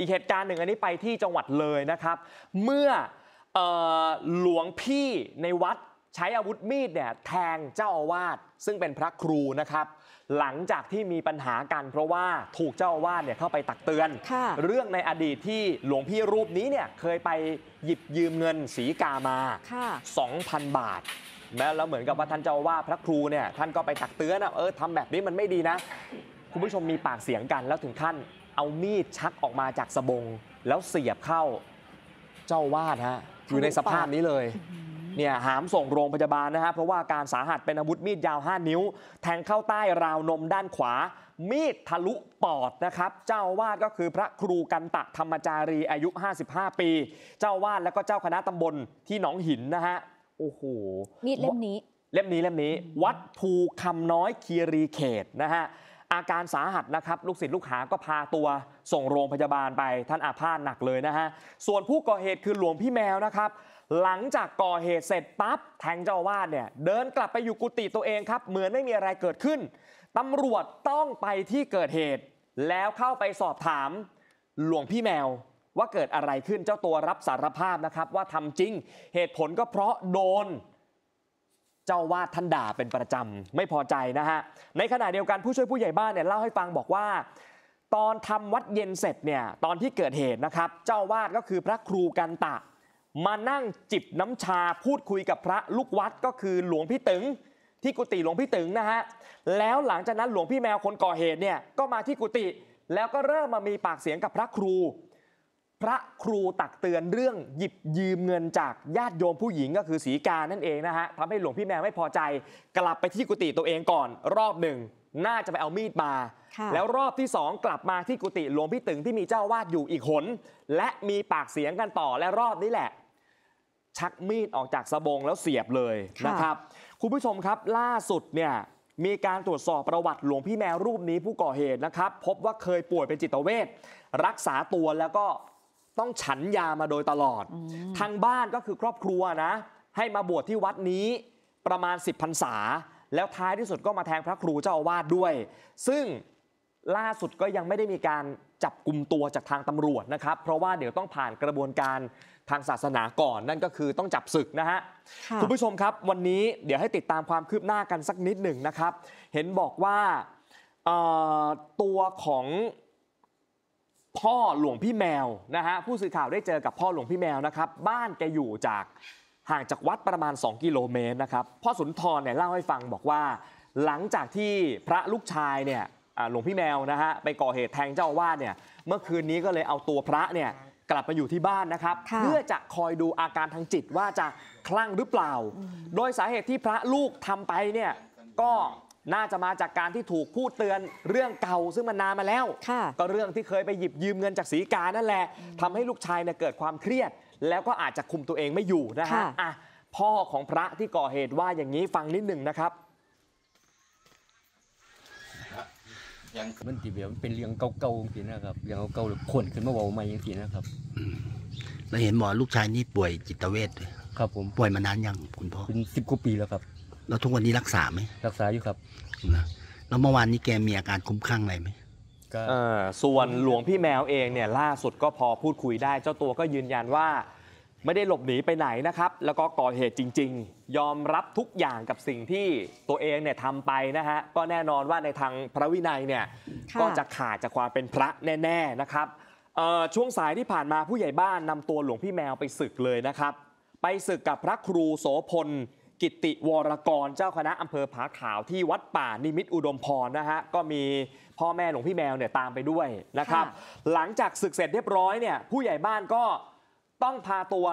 อีกเหตุการณ์หนึ่งอันนี้ไปที่จังหวัดเลยนะครับ เมื่ออหลวงพี่ในวัดใช้อาวุธมีดเนี่ยแทงเจ้าอาวาสซึ่งเป็นพระครูนะครับ หลังจากที่มีปัญหากัน เพราะว่าถูกเจ้าอาวาสเนี่ยเข้าไปตักเตือน เรื่องในอดีตที่หลวงพี่รูปนี้เนี่ยเคยไปหยิบยืมเงินสีกามา2,000 บาท แม้แล้วเหมือนกับว่าท่านเจ้าว่าพระครูเนี่ยท่านก็ไปตักเตือน่ะเออทำแบบนี้มันไม่ดีนะ คุณผู้ชมมีปากเสียงกันแล้วถึงขั้นเอามีดชักออกมาจากสบง แล้วเสียบเข้า เจ้าวาดฮะอยู่ในสภาพนี้เลย เนี่ยหามส่งโรงพยาบาลนะฮะเพราะว่าการสาหัสเป็นอาวุธมีดยาว 5 นิ้ว แทงเข้าใต้ราวนมด้านขวา มีดทะลุปอดนะครับ เจ้าวาดก็คือพระครูกันตะธรรมจารีอายุ 55 ปี เจ้าวาดแล้วก็เจ้าคณะตำบลที่หนองหินนะฮะโอ้โหมีดเล่มนี้ เล่มนี้เล่มนี้วัดภูคำน้อยคีรีเขตนะฮะอาการสาหัสนะครับลูกศิษย์ลูกหาก็พาตัว ส่งโรงพยาบาลไป ท่านอาภาษหนักเลยนะฮะส่วนผู้ก่อเหตุคือหลวงพี่แมวนะครับ หลังจากก่อเหตุเสร็จปั๊บแทงเจ้าวาดเนี่ยเดินกลับไปอยู่กุฏิตัวเองครับ เหมือนไม่มีอะไรเกิดขึ้นตำรวจต้องไปที่เกิดเหตุแล้วเข้าไปสอบถามหลวงพี่แมวว่าเกิดอะไรขึ้นเจ้าตัวรับสารภาพนะครับ ว่าทำจริง เหตุผลก็เพราะโดนจ้าวาดท่านด่าเป็นประจำไม่พอใจนะฮะ ในขณะเดียวกันผู้ช่วยผู้ใหญ่บ้านเนี่ยเล่าให้ฟังบอกว่า ตอนทำวัดเย็นเสร็จเนี่ยตอนที่เกิดเหตุนะครับ เจ้าวาดก็คือพระครูกันตะ มานั่งจิบน้ำชาพูดคุยกับพระลูกวัดก็คือหลวงพี่ตึงที่กุฏิหลวงพี่ตึงนะฮะแล้วหลังจากนั้นหลวงพี่แมวคนก่อเหตุเนี่ยก็มาที่กุฏิแล้วก็เริ่มมามีปากเสียงกับพระครูพระครูตักเตือนเรื่อง หยิบยืมเงินจากญาติโยมผู้หญิงก็คือสีกานั่นเองนะฮะทำให้หลวงพี่แมวไม่พอใจ กลับไปที่กุฏิตัวเองก่อน รอบหนึ่งน่าจะไปเอามีดมา แล้วรอบที่สองกลับมาที่กุฏิหลวงพี่ตึงที่มีเจ้าวาดอยู่อีกหนและมีปากเสียงกันต่อและรอบนี้แหละ ชักมีดออกจากสบงแล้วเสียบเลยนะครับคุณผู้ชมครับล่าสุดเนี่ยมีการตรวจสอบประวัติหลวงพี่แมวรูปนี้ผู้ก่อเหตุนะครับ พบว่าเคยป่วยเป็นจิตเวชรักษาตัวแล้วก็ต้องฉันยามาโดยตลอด ทางบ้านก็คือครอบครัวนะ ให้มาบวชที่วัดนี้ประมาณ 10พรรษา แล้วท้ายที่สุดก็มาแทงพระครูเจ้าอาวาสด้วย ซึ่งล่าสุดก็ยังไม่ได้มีการจับกลุ่มตัวจากทางตำรวจนะครับ เพราะว่าเดี๋ยวต้องผ่านกระบวนการทางศาสนาก่อน นั่นก็คือต้องจับศึกนะฮะคุณผู้ชมครับวันนี้เดี๋ยวให้ติดตามความคืบหน้ากันสักนิดหนึ่งนะครับ เห็นบอกว่าตัวของพ่อหลวงพี่แมวนะฮะผู้สื่อข่าวได้เจอกับพ่อหลวงพี่แมวนะครับ บ้านแกอยู่จากห่างจากวัดประมาณ2กิโลเมตรนะครับพ่อสุนทรเนี่ยเล่าให้ฟังบอกว่าหลังจากที่พระลูกชายเนี่ยหลวงพี่แมวนะฮะไปก่อเหตุแทงเจ้าอาวาสเนี่ยเมื่อคืนนี้ก็เลยเอาตัวพระเนี่ยกลับมาอยู่ที่บ้านนะครับ เพื่อจะคอยดูอาการทางจิตว่าจะคลั่งหรือเปล่า โดยสาเหตุที่พระลูกทำไปเนี่ยก็น่าจะมาจากการที่ถูกพูดเตือนเรื่องเก่าซึ่งมันนานมาแล้วก็เรื่องที่เคยไปหยิบยืมเงินจากสีกานั่นแหละทำให้ลูกชายเนี่ยเกิดความเครียด แล้วก็อาจจะคุมตัวเองไม่อยู่นะฮะะพ่อของพระที่ก่อเหตุว่าอย่างนี้ฟังนิดหนึ่งนะครับยังมันตีเบีนเป็นเรื่องเก่าๆจริงนะครับเรื่องเก่าๆหรนขึ้นมาเบาใหม่จริงนะครับเราเห็นหมอลูกชายนี่ป่วยจิตเวชครับผมป่วยมานานยังคุณพ่อเป็นสิบกว่าปีแล้วครับแล้วทุกวันนี้รักษาไหมรักษาอยู่ครับนะแล้วเมื่อวานนี้แกมีอาการคุ้มค้ั่งอะไรไหมก็อ่ส่วนหลวงพี่แมวเองเนี่ยล่าสุดก็พอพูดคุยได้ เจ้าตัวก็ยืนยันว่า ไม่ได้หลบหนีไปไหนนะครับ แล้วก็ก่อเหตุจริงๆ ยอมรับทุกอย่างกับสิ่งที่ตัวเองเนี่ยทำไปนะฮะ ก็แน่นอนว่าในทางพระวินัยเนี่ยก็จะขาดจากความเป็นพระแน่ ๆนะครับเอ่อช่วงสายที่ผ่านมาผู้ใหญ่บ้านนำตัวหลวงพี่แมวไปศึกเลยนะครับ ไปศึกกับพระครูโสพลกิติวรกรเจ้าคณะอำเภอผาขาวที่วัดป่านิมิตอุดมพรนะฮะก็มีพ่อแม่หลวงพี่แมวเนี่ยตามไปด้วยนะครับ หลังจากศึกเสร็จเรียบร้อยเนี่ยผู้ใหญ่บ้านก็ต้องพาตัว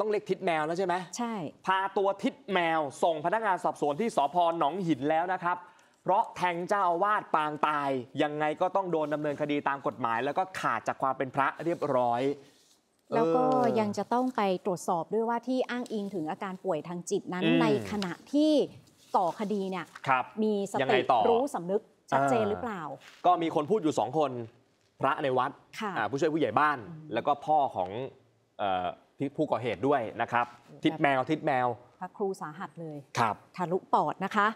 ต้องเล็กทิศแมวแล้วใช่ไหมใช่ พาตัวทิศแมว ส่งพนักงานสอบสวนที่สพหนองหินแล้วนะครับ เพราะแทงเจ้าอาวาสปางตาย ยังไงก็ต้องโดนดำเนินคดีตามกฎหมาย แล้วก็ขาดจากความเป็นพระเรียบร้อยแล้วก็ยังจะต้องไปตรวจสอบด้วยว่าที่อ้างอิงถึงอาการป่วยทางจิตนั้น ในขณะที่ก่อคดีเนี่ยมีสติรู้สำนึก ชัดเจนหรือเปล่า ก็มีคนพูดอยู่สองคน พระในวัดผู้ช่วยผู้ใหญ่บ้าน แล้วก็พ่อของผู้ก่อเหตุด้วยนะครับ ทิดแมว ทิดแมว พระครูสาหัสเลยครับทะลุปอดนะคะ